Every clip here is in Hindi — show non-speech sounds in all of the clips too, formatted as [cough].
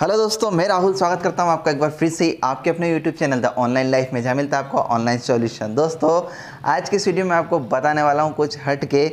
हेलो दोस्तों मैं राहुल स्वागत करता हूं आपका एक बार फिर से आपके अपने YouTube channel the online life में जहाँ मिलता है आपको ऑनलाइन सॉल्यूशन दोस्तों आज के इस वीडियो में आपको बताने वाला हूं कुछ हट के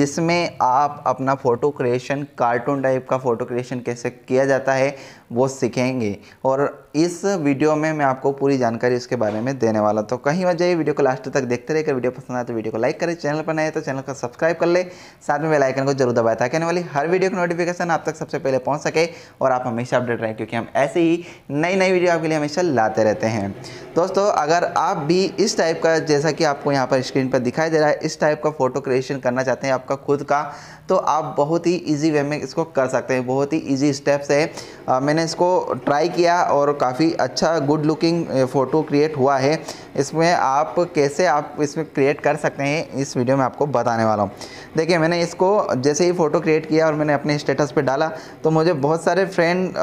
जिसमें आप अपना फ़ोटो क्रिएशन कार्टून टाइप का फ़ोटो क्रिएशन कैसे किया जाता है वो सीखेंगे और इस वीडियो में मैं आपको पूरी जानकारी इसके बारे में देने वाला तो कहीं वजह जाइए वीडियो को लास्ट तक देखते अगर वीडियो पसंद आए तो वीडियो को लाइक करें चैनल पर नए तो चैनल को सब्सक्राइब कर ले साथ में बेलाइकन को जरूर दबाए ताकि आने वाली हर वीडियो की नोटिफिकेशन आप तक सबसे पहले पहुँच सके और आप हमेशा अपडेट रहें क्योंकि हम ऐसे ही नई नई वीडियो आपके लिए हमेशा लाते रहते हैं दोस्तों अगर आप भी इस टाइप का जैसा कि आपको यहाँ पर स्क्रीन पर दिखाई दे रहा है इस टाइप का फ़ोटो क्रिएशन करना चाहते हैं आपका खुद का तो आप बहुत ही ईजी वे में इसको कर सकते हैं बहुत ही ईजी स्टेप्स है आ, मैंने इसको ट्राई किया और काफ़ी अच्छा गुड लुकिंग फ़ोटो क्रिएट हुआ है इसमें आप कैसे आप इसमें क्रिएट कर सकते हैं इस वीडियो में आपको बताने वाला हूँ देखिए मैंने इसको जैसे ही फ़ोटो क्रिएट किया और मैंने अपने स्टेटस पर डाला तो मुझे बहुत सारे फ्रेंड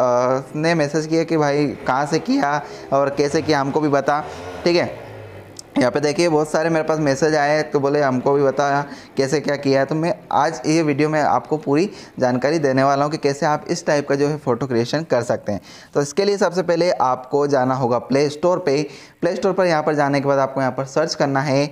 ने मैसेज किया कि भाई कहाँ से किया और कैसे किया हमको भी बता ठीक है यहाँ पे देखिए बहुत सारे मेरे पास मैसेज आए हैं तो बोले हमको भी बताया कैसे क्या किया है तो मैं आज ये वीडियो में आपको पूरी जानकारी देने वाला हूँ कि कैसे आप इस टाइप का जो है फ़ोटो क्रिएशन कर सकते हैं तो इसके लिए सबसे पहले आपको जाना होगा प्ले स्टोर पर प्ले स्टोर पर यहाँ पर जाने के बाद आपको यहाँ पर सर्च करना है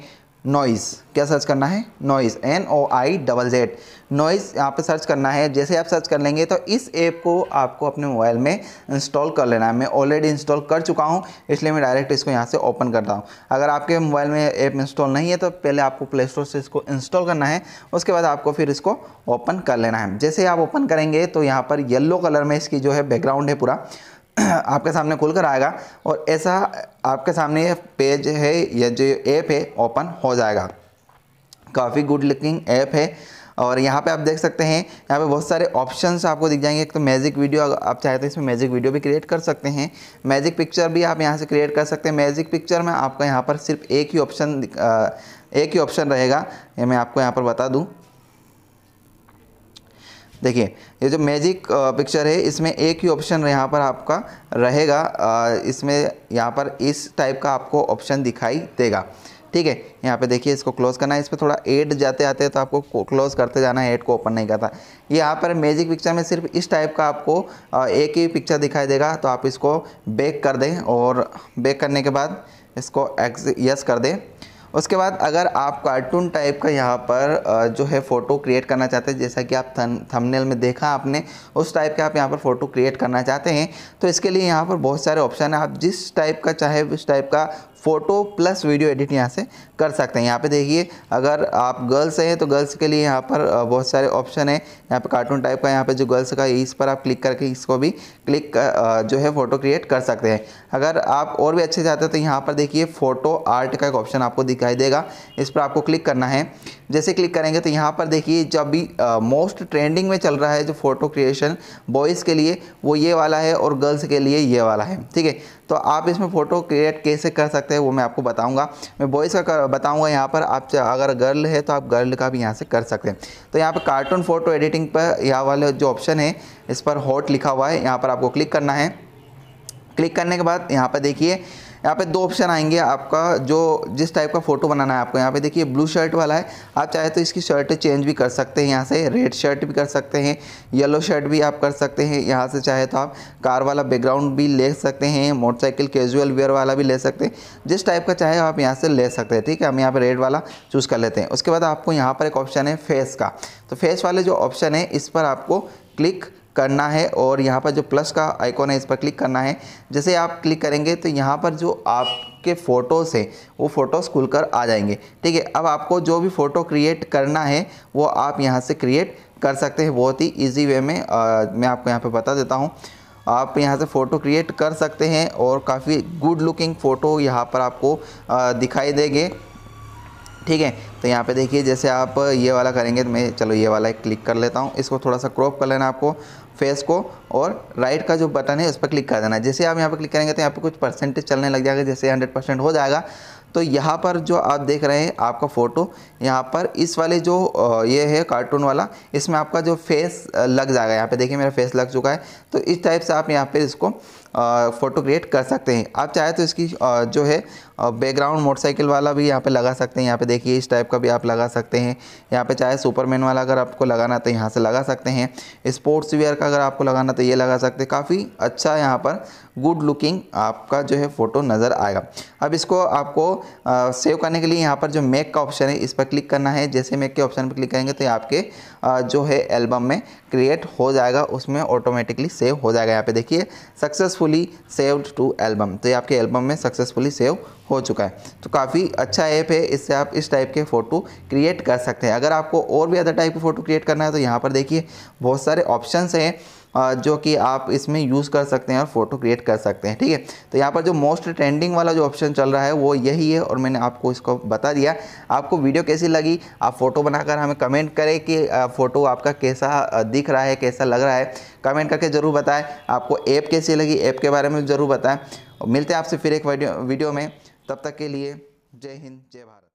नॉइज़ क्या सर्च करना है noise N O I double Z noise यहाँ पे सर्च करना है जैसे आप सर्च कर लेंगे तो इस ऐप को आपको अपने मोबाइल में इंस्टॉल कर लेना है मैं ऑलरेडी इंस्टॉल कर चुका हूँ इसलिए मैं डायरेक्ट इसको यहाँ से ओपन करता हूँ अगर आपके मोबाइल में ऐप इंस्टॉल नहीं है तो पहले आपको प्ले स्टोर से इसको इंस्टॉल करना है उसके बाद आपको फिर इसको ओपन कर लेना है जैसे आप ओपन करेंगे तो यहाँ पर येल्लो कलर में इसकी जो है बैकग्राउंड है पूरा [clears throat] आपके सामने खुल कर आएगा और ऐसा आपके सामने ये पेज है या जो ऐप है ओपन हो जाएगा काफ़ी गुड लुकिंग ऐप है और यहाँ पे आप देख सकते हैं यहाँ पे बहुत सारे ऑप्शंस आपको दिख जाएंगे एक तो मैजिक वीडियो अगर आप चाहते तो इसमें मैजिक वीडियो भी क्रिएट कर सकते हैं मैजिक पिक्चर भी आप यहाँ से क्रिएट कर सकते हैं मैजिक पिक्चर में आपका यहाँ पर सिर्फ एक ही ऑप्शन एक ही ऑप्शन रहेगा ये मैं आपको यहाँ पर बता दूँ देखिए ये जो मैजिक पिक्चर है इसमें एक ही ऑप्शन यहाँ पर आपका रहेगा इसमें यहाँ पर इस टाइप का आपको ऑप्शन दिखाई देगा ठीक है यहाँ पे देखिए इसको क्लोज़ करना है इस पर थोड़ा एड जाते आते हैं तो आपको क्लोज़ करते जाना है एड को ओपन नहीं करता यहाँ पर मैजिक पिक्चर में सिर्फ इस टाइप का आपको एक ही पिक्चर दिखाई देगा तो आप इसको बेक कर दें और बेक करने के बाद इसको एक्स यस कर दें उसके बाद अगर आप कार्टून टाइप का यहाँ पर जो है फ़ोटो क्रिएट करना चाहते हैं जैसा कि आप थंबनेल में देखा आपने उस टाइप का आप यहाँ पर फ़ोटो क्रिएट करना चाहते हैं तो इसके लिए यहाँ पर बहुत सारे ऑप्शन हैं आप जिस टाइप का चाहे उस टाइप का फ़ोटो प्लस वीडियो एडिट यहाँ से कर सकते हैं यहाँ पे देखिए अगर आप गर्ल्स हैं तो गर्ल्स के लिए यहाँ पर बहुत सारे ऑप्शन है यहाँ पे कार्टून टाइप का यहाँ पे जो गर्ल्स का इस पर आप क्लिक करके इसको भी क्लिक जो है फ़ोटो क्रिएट कर सकते हैं अगर आप और भी अच्छे चाहते हैं तो यहाँ पर देखिए फ़ोटो आर्ट का एक ऑप्शन आपको दिखाई देगा इस पर आपको क्लिक करना है जैसे क्लिक करेंगे तो यहाँ पर देखिए जो अभी मोस्ट ट्रेंडिंग में चल रहा है जो फ़ोटो क्रिएशन बॉयज़ के लिए वो ये वाला है और गर्ल्स के लिए ये वाला है ठीक है तो आप इसमें फ़ोटो क्रिएट कैसे कर सकते सकते हैं वो मैं आपको बताऊंगा मैं बॉयज़ का बताऊंगा यहाँ पर आप अगर गर्ल है तो आप गर्ल का भी यहाँ से कर सकते हैं तो यहाँ पर कार्टून फ़ोटो एडिटिंग पर यहाँ वाले जो ऑप्शन है इस पर हॉट लिखा हुआ है यहाँ पर आपको क्लिक करना है क्लिक करने के बाद यहाँ पर देखिए यहाँ पे दो ऑप्शन आएंगे आपका जो जिस टाइप का फ़ोटो बनाना है आपको यहाँ पे देखिए ब्लू शर्ट वाला है आप चाहे तो इसकी शर्ट चेंज भी कर सकते हैं यहाँ से रेड शर्ट भी कर सकते हैं येलो शर्ट भी आप कर सकते हैं यहाँ से चाहे तो आप कार वाला बैकग्राउंड भी ले सकते हैं मोटरसाइकिल कैजुअल वेयर वाला भी ले सकते हैं जिस टाइप का चाहे आप यहाँ से ले सकते हैं ठीक है हम यहाँ पर रेड वाला चूज़ कर लेते हैं उसके बाद आपको यहाँ पर एक ऑप्शन है फेस का तो फेस वाले जो ऑप्शन है इस पर आपको क्लिक करना है और यहाँ पर जो प्लस का आइकॉन है इस पर क्लिक करना है जैसे आप क्लिक करेंगे तो यहाँ पर जो आपके फ़ोटोज़ हैं वो फ़ोटोज़ खुलकर आ जाएंगे ठीक है अब आपको जो भी फ़ोटो क्रिएट करना है वो आप यहाँ से क्रिएट कर सकते हैं बहुत ही ईजी वे में आ, मैं आपको यहाँ पर बता देता हूँ आप यहाँ से फ़ोटो क्रिएट कर सकते हैं और काफ़ी गुड लुकिंग फ़ोटो यहाँ पर आपको दिखाई देंगे ठीक है तो यहाँ पे देखिए जैसे आप ये वाला करेंगे तो मैं चलो ये वाला एक क्लिक कर लेता हूँ इसको थोड़ा सा क्रॉप कर लेना आपको फेस को और राइट का जो बटन है उस पर क्लिक कर देना जैसे आप यहाँ पर क्लिक करेंगे तो यहाँ पर कुछ परसेंटेज चलने लग जाएगा जैसे हंड्रेड परसेंट हो जाएगा तो यहाँ पर जो आप देख रहे हैं आपका फ़ोटो यहाँ पर इस वाले जो ये है कार्टून वाला इसमें आपका जो फेस लग जाएगा यहाँ पे देखिए मेरा फेस लग चुका है तो इस टाइप से आप यहाँ पे इसको फ़ोटो क्रिएट कर सकते हैं आप चाहे तो इसकी जो है बैकग्राउंड मोटरसाइकिल वाला भी यहाँ पे लगा सकते हैं यहाँ पे देखिए इस टाइप का भी आप लगा सकते हैं यहाँ पे चाहे सुपरमैन वाला अगर आपको लगाना तो यहाँ से लगा सकते हैं स्पोर्ट्स वेयर का अगर आपको लगाना तो ये लगा सकते हैं काफ़ी अच्छा यहाँ पर गुड लुकिंग आपका जो है फ़ोटो नज़र आएगा अब इसको आपको आ, सेव करने के लिए यहाँ पर जो मेक का ऑप्शन है इस पर क्लिक करना है जैसे मेक के ऑप्शन पर क्लिक करेंगे तो ये आपके आ, जो है एल्बम में क्रिएट हो जाएगा उसमें ऑटोमेटिकली सेव हो जाएगा यहाँ पर देखिए success successfully saved to album तो ये आपके एल्बम में सक्सेसफुली सेव हो चुका है तो काफ़ी अच्छा ऐप है इससे आप इस टाइप के फ़ोटो क्रिएट कर सकते हैं अगर आपको और भी अदर टाइप के फ़ोटो क्रिएट करना है तो यहाँ पर देखिए बहुत सारे ऑप्शंस हैं जो कि आप इसमें यूज़ कर सकते हैं और फोटो क्रिएट कर सकते हैं ठीक है तो यहाँ पर जो मोस्ट ट्रेंडिंग वाला जो ऑप्शन चल रहा है वो यही है और मैंने आपको इसको बता दिया आपको वीडियो कैसी लगी आप फ़ोटो बनाकर हमें कमेंट करें कि फ़ोटो आपका कैसा दिख रहा है कैसा लग रहा है कमेंट करके ज़रूर बताएं आपको ऐप कैसी लगी ऐप के बारे में ज़रूर बताएं मिलते हैं आपसे फिर एक वीडियो में तब तक के लिए जय हिंद जय भारत